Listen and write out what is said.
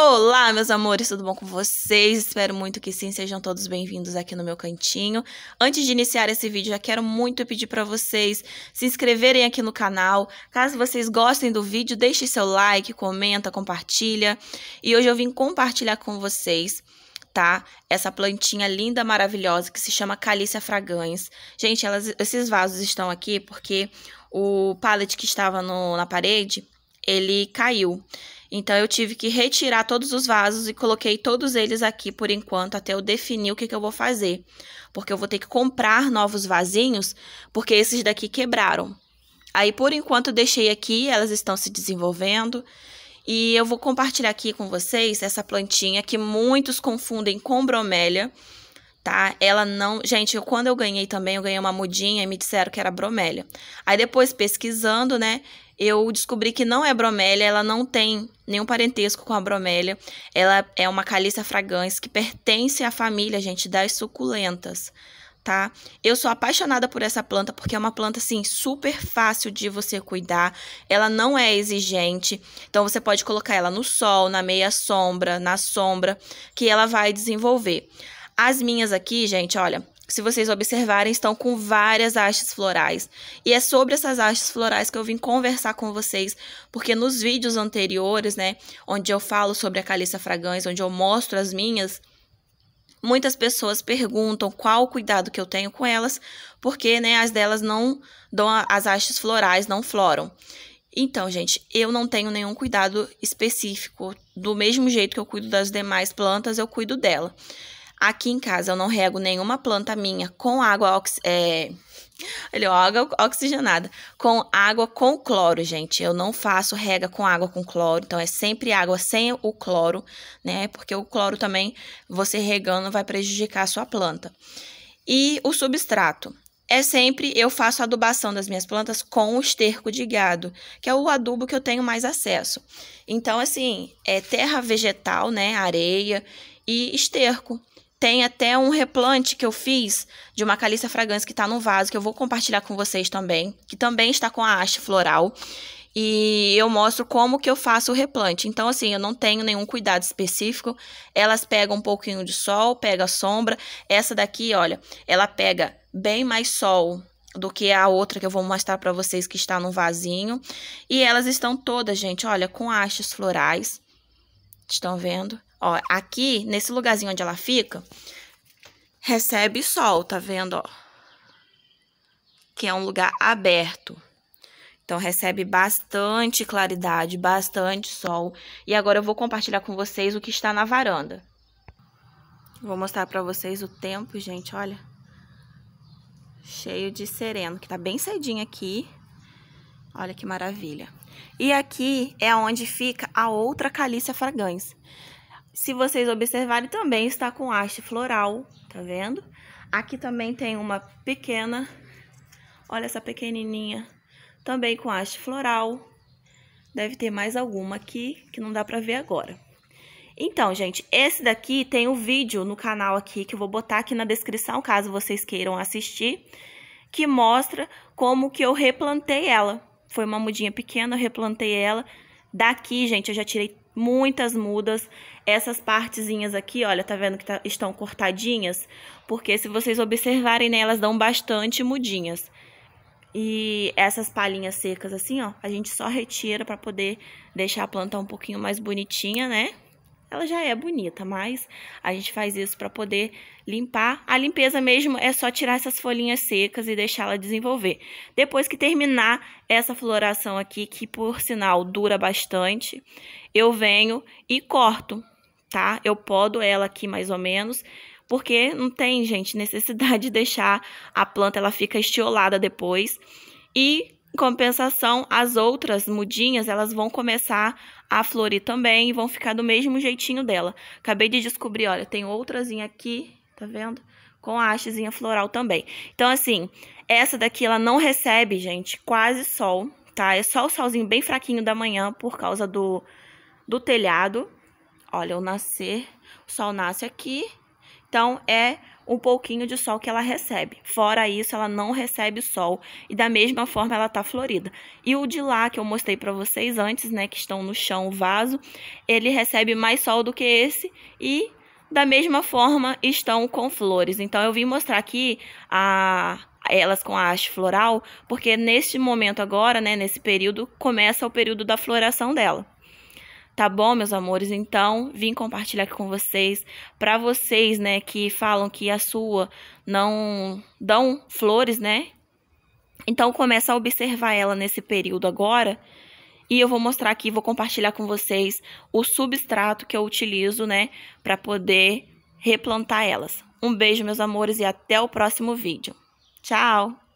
Olá, meus amores, tudo bom com vocês? Espero muito que sim, sejam todos bem-vindos aqui no meu cantinho. Antes de iniciar esse vídeo, já quero muito pedir para vocês se inscreverem aqui no canal. Caso vocês gostem do vídeo, deixe seu like, comenta, compartilha. E hoje eu vim compartilhar com vocês tá? Essa plantinha linda, maravilhosa, que se chama Calícia Fragães. Gente, elas, esses vasos estão aqui porque o pallet que estava no, na parede ele caiu. Então eu tive que retirar todos os vasos e coloquei todos eles aqui por enquanto até eu definir o que, que eu vou fazer. Porque eu vou ter que comprar novos vasinhos, porque esses daqui quebraram. Aí por enquanto eu deixei aqui, elas estão se desenvolvendo. E eu vou compartilhar aqui com vocês essa plantinha que muitos confundem com bromélia tá? Ela não. Gente, quando eu ganhei também, eu ganhei uma mudinha e me disseram que era bromélia. Aí depois, pesquisando, né? Eu descobri que não é bromélia, ela não tem nenhum parentesco com a bromélia. Ela é uma caliça fragans que pertence à família, gente, das suculentas, tá? Eu sou apaixonada por essa planta porque é uma planta, assim, super fácil de você cuidar. Ela não é exigente, então você pode colocar ela no sol, na meia sombra, na sombra, que ela vai desenvolver. As minhas aqui, gente, olha, se vocês observarem, estão com várias hastes florais. E é sobre essas hastes florais que eu vim conversar com vocês, porque nos vídeos anteriores, né, onde eu falo sobre a Caliça fragães, onde eu mostro as minhas, muitas pessoas perguntam qual o cuidado que eu tenho com elas, porque, né, as delas não dão as hastes florais, não floram. Então, gente, eu não tenho nenhum cuidado específico. Do mesmo jeito que eu cuido das demais plantas, eu cuido dela. Aqui em casa eu não rego nenhuma planta minha com água ox é... Olha, é água oxigenada. Com água com cloro, gente. Eu não faço rega com água com cloro. Então, é sempre água sem o cloro, né? Porque o cloro também, você regando, vai prejudicar a sua planta. E o substrato é sempre eu faço adubação das minhas plantas com o esterco de gado, que é o adubo que eu tenho mais acesso. Então, assim, é terra vegetal, né? Areia e esterco. Tem até um replante que eu fiz de uma caliça fragrância que está no vaso, que eu vou compartilhar com vocês também, que também está com a haste floral. E eu mostro como que eu faço o replante. Então, assim, eu não tenho nenhum cuidado específico. Elas pegam um pouquinho de sol, pega sombra. Essa daqui, olha, ela pega bem mais sol do que a outra que eu vou mostrar para vocês que está no vasinho. E elas estão todas, gente, olha, com hastes florais. Estão vendo? Ó, aqui, nesse lugarzinho onde ela fica, recebe sol, tá vendo, ó? Que é um lugar aberto. Então, recebe bastante claridade, bastante sol. E agora eu vou compartilhar com vocês o que está na varanda. Vou mostrar para vocês o tempo, gente, olha. Cheio de sereno, que tá bem cedinho aqui. Olha que maravilha. E aqui é onde fica a outra Calícia fragans. Se vocês observarem, também está com haste floral, tá vendo? Aqui também tem uma pequena, olha essa pequenininha, também com haste floral. Deve ter mais alguma aqui, que não dá pra ver agora. Então, gente, esse daqui tem o um vídeo no canal aqui, que eu vou botar aqui na descrição, caso vocês queiram assistir, que mostra como que eu replantei ela. Foi uma mudinha pequena, eu replantei ela, Daqui, gente, eu já tirei muitas mudas. Essas partezinhas aqui, olha, tá vendo que tá, estão cortadinhas? Porque se vocês observarem, né, elas dão bastante mudinhas. E essas palhinhas secas assim, ó, a gente só retira para poder deixar a planta um pouquinho mais bonitinha, né? Ela já é bonita, mas a gente faz isso para poder limpar. A limpeza mesmo é só tirar essas folhinhas secas e deixá-la desenvolver. Depois que terminar essa floração aqui, que por sinal dura bastante, eu venho e corto, tá? Eu podo ela aqui mais ou menos, porque não tem, gente, necessidade de deixar a planta, ela fica estiolada depois. E compensação, as outras mudinhas, elas vão começar a florir também e vão ficar do mesmo jeitinho dela. Acabei de descobrir, olha, tem outrazinha aqui, tá vendo? Com a hastezinha floral também. Então, assim, essa daqui, ela não recebe, gente, quase sol, tá? É só o solzinho bem fraquinho da manhã por causa do, do telhado. Olha, o nascer, o sol nasce aqui então, é um pouquinho de sol que ela recebe. Fora isso, ela não recebe sol e da mesma forma ela tá florida. E o de lá que eu mostrei para vocês antes, né, que estão no chão, o vaso, ele recebe mais sol do que esse e da mesma forma estão com flores. Então eu vim mostrar aqui a elas com a haste floral, porque neste momento agora, né, nesse período começa o período da floração dela. Tá bom, meus amores? Então, vim compartilhar aqui com vocês, para vocês, né, que falam que a sua não dão flores, né? Então, começa a observar ela nesse período agora. E eu vou mostrar aqui, vou compartilhar com vocês o substrato que eu utilizo, né, para poder replantar elas. Um beijo, meus amores, e até o próximo vídeo. Tchau!